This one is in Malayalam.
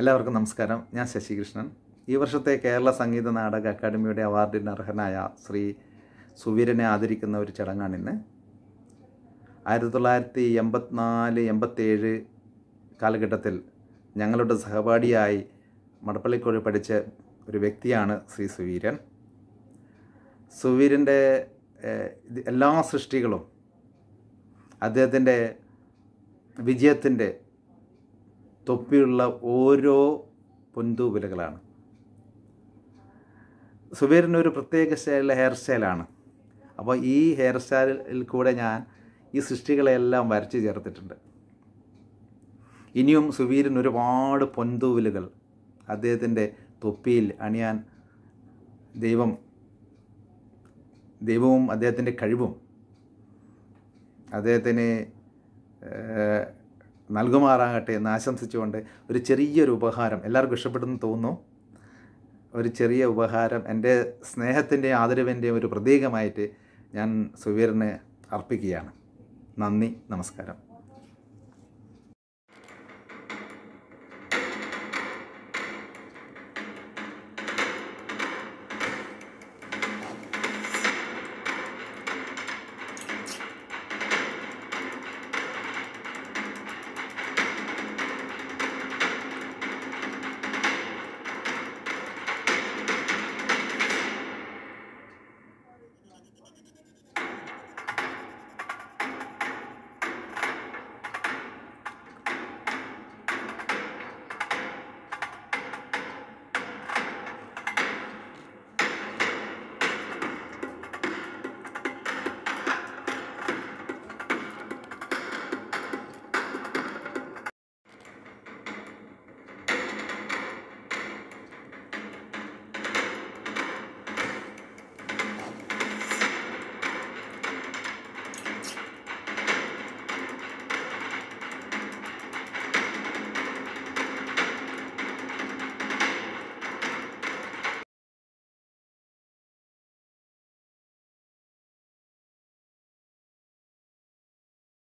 എല്ലാവർക്കും നമസ്കാരം ഞാൻ ശശികൃഷ്ണൻ ഈ വർഷത്തെ കേരള സംഗീത നാടക അക്കാദമിയുടെ അവാർഡിന് അർഹനായ ശ്രീ സുവീരനെ ആദരിക്കുന്ന ഒരു ഇന്ന് ആയിരത്തി തൊള്ളായിരത്തി എൺപത്തിനാല് എൺപത്തേഴ് കാലഘട്ടത്തിൽ ഞങ്ങളുടെ സഹപാഠിയായി മടപ്പള്ളിക്കോഴി പഠിച്ച ഒരു വ്യക്തിയാണ് ശ്രീ സുവീരൻ സുവീരൻ്റെ എല്ലാ സൃഷ്ടികളും അദ്ദേഹത്തിൻ്റെ വിജയത്തിൻ്റെ തൊപ്പിയുള്ള ഓരോ പൊന്തൂവിലകളാണ് സുബീറിൻ്റെ ഒരു പ്രത്യേക സ്റ്റൈലിലെ ഹെയർ സ്റ്റൈലാണ് അപ്പോൾ ഈ ഹെയർ സ്റ്റൈലിൽ കൂടെ ഞാൻ ഈ സൃഷ്ടികളെല്ലാം വരച്ചു ചേർത്തിട്ടുണ്ട് ഇനിയും സുബീരിന് ഒരുപാട് പൊന്തൂവിലുകൾ അദ്ദേഹത്തിൻ്റെ തൊപ്പിയിൽ അണിയാൻ ദൈവം ദൈവവും അദ്ദേഹത്തിൻ്റെ കഴിവും അദ്ദേഹത്തിന് നൽകുമാറാകട്ടെ എന്ന് ആശംസിച്ചുകൊണ്ട് ഒരു ചെറിയൊരു ഉപഹാരം എല്ലാവർക്കും ഇഷ്ടപ്പെടുന്നു തോന്നുന്നു ഒരു ചെറിയ ഉപഹാരം എൻ്റെ സ്നേഹത്തിൻ്റെയും ആദരവിൻ്റെയും ഒരു പ്രതീകമായിട്ട് ഞാൻ സുവീറിനെ അർപ്പിക്കുകയാണ് നന്ദി നമസ്കാരം